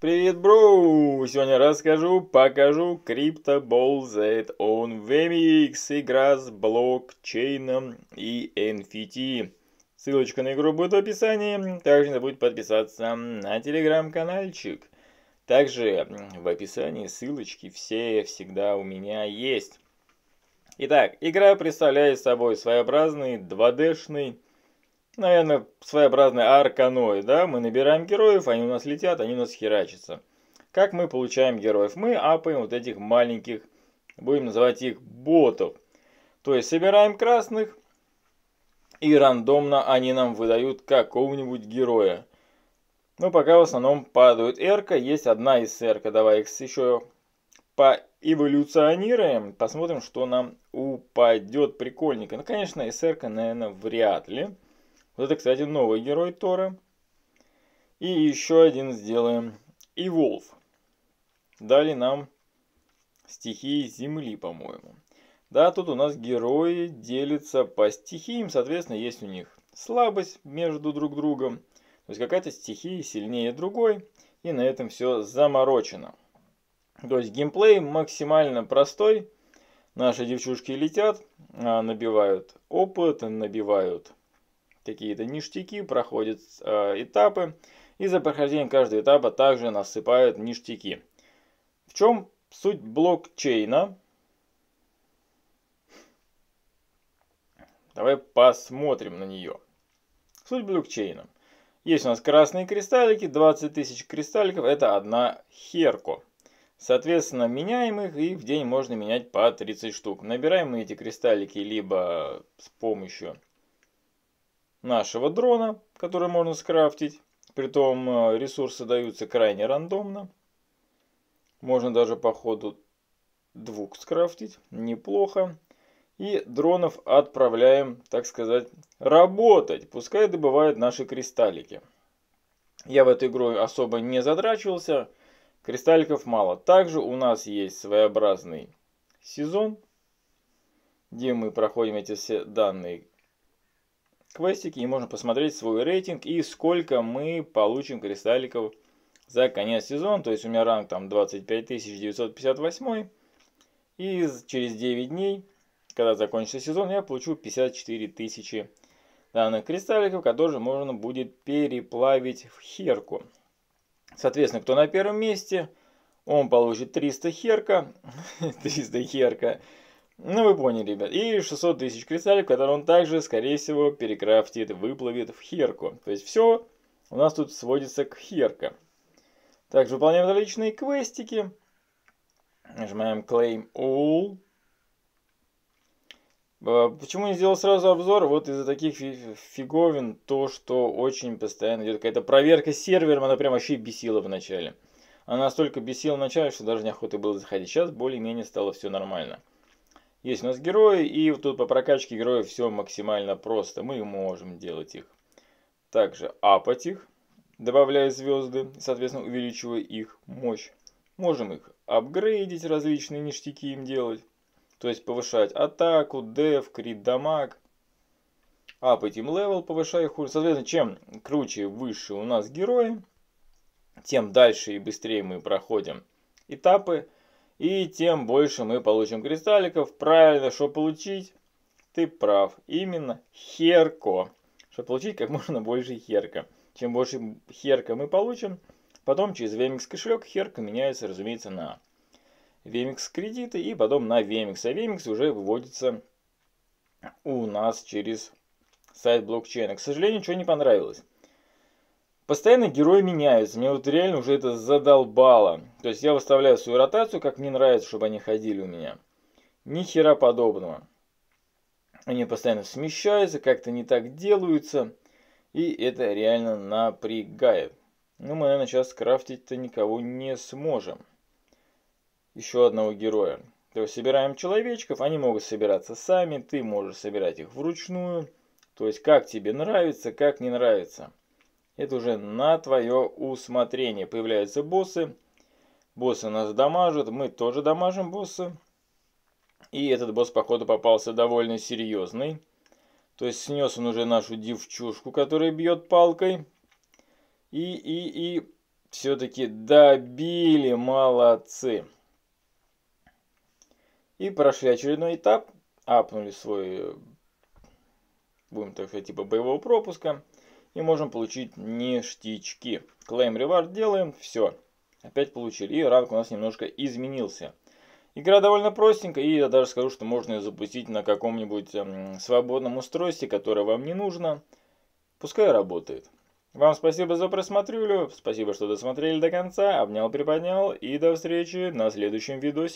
Привет, бро! Сегодня расскажу, покажу Crypto Ball Z on VMX, игра с блокчейном и NFT. Ссылочка на игру будет в описании. Также не забудь подписаться на телеграм-канальчик. Также в описании ссылочки все всегда у меня есть. Итак, игра представляет собой своеобразный 2D-шный наверное, своеобразный арканой, да? Мы набираем героев, они у нас летят, они у нас херачатся. Как мы получаем героев? Мы апаем вот этих маленьких, будем называть их ботов. То есть собираем красных, и рандомно они нам выдают какого-нибудь героя. Но ну, пока в основном падают эрка, есть одна из эрка. Давай их еще поэволюционируем, посмотрим, что нам упадет прикольненько. Ну, конечно, СРК, наверное, вряд ли. Вот это, кстати, новый герой Тора. И еще один сделаем. И Волф. Дали нам стихии Земли, по-моему. Да, тут у нас герои делятся по стихиям, соответственно, есть у них слабость между друг другом. То есть какая-то стихия сильнее другой, и на этом все заморочено. То есть геймплей максимально простой. Наши девчушки летят, а, набивают опыт, набивают какие-то ништяки, проходят э, этапы, и за прохождение каждого этапа также насыпают ништяки. В чем суть блокчейна? Давай посмотрим на нее. Суть блокчейна. Есть у нас красные кристаллики, 20 тысяч кристалликов, это одна херко. Соответственно, меняем их, и в день можно менять по 30 штук. Набираем мы эти кристаллики либо с помощью нашего дрона, который можно скрафтить. Притом э, ресурсы даются крайне рандомно. Можно даже по ходу двух скрафтить. Неплохо. И дронов отправляем, так сказать, работать. Пускай добывают наши кристаллики. Я в эту игру особо не задрачивался. Кристалликов мало. Также у нас есть своеобразный сезон, где мы проходим эти все данные квестики, и можно посмотреть свой рейтинг и сколько мы получим кристалликов за конец сезона. То есть у меня ранг там 25958. И через 9 дней, когда закончится сезон, я получу 54 тысячи данных кристалликов, которые можно будет переплавить в херку. Соответственно, кто на первом месте, он получит 300 херка. 300 херка. Ну вы поняли, ребят. И 600 тысяч кристаллов, которые он также, скорее всего, перекрафтит, выплавит в херку. То есть все у нас тут сводится к херка. Также выполняем различные квестики. Нажимаем Claim All. А, почему не сделал сразу обзор? Вот из-за таких фиговин то, что очень постоянно идет какая-то проверка сервером, она прям вообще бесила в начале. Она настолько бесила в начале, что даже неохота было заходить. Сейчас более-менее стало все нормально. Есть у нас герои, и вот тут по прокачке героев все максимально просто. Мы можем делать их. Также апать их, добавляя звезды, соответственно увеличивая их мощь. Можем их апгрейдить, различные ништяки им делать. То есть повышать атаку, деф, крит, дамаг. Апать им левел, повышая их уровень. Соответственно, чем круче выше у нас герои, тем дальше и быстрее мы проходим этапы. И тем больше мы получим кристалликов. Правильно, что получить? Ты прав. Именно херко. Чтобы получить как можно больше херка. Чем больше херка мы получим, потом через VMX кошелек херка меняется, разумеется, на VMX кредиты и потом на VMX. А VMX уже выводится у нас через сайт блокчейна. К сожалению, ничего не понравилось. Постоянно герои меняются, мне вот реально уже это задолбало. То есть я выставляю свою ротацию, как мне нравится, чтобы они ходили у меня. Ни хера подобного. Они постоянно смещаются, как-то не так делаются. И это реально напрягает. Ну, мы, наверное, сейчас крафтить-то никого не сможем. Еще одного героя. То есть собираем человечков, они могут собираться сами, ты можешь собирать их вручную. То есть как тебе нравится, как не нравится. Это уже на твое усмотрение. Появляются боссы. Боссы нас дамажат. Мы тоже дамажим босса. И этот босс, походу, попался довольно серьезный. То есть снес он уже нашу девчушку, которая бьет палкой. И, и, и все-таки добили, молодцы. И прошли очередной этап, апнули свой, э, будем так сказать, типа боевого пропуска и можем получить ништячки. Claim Reward делаем, все. Опять получили. И ранг у нас немножко изменился. Игра довольно простенькая, и я даже скажу, что можно ее запустить на каком-нибудь эм, свободном устройстве, которое вам не нужно. Пускай работает. Вам спасибо за просмотрюлю, спасибо, что досмотрели до конца, обнял-приподнял, и до встречи на следующем видосе.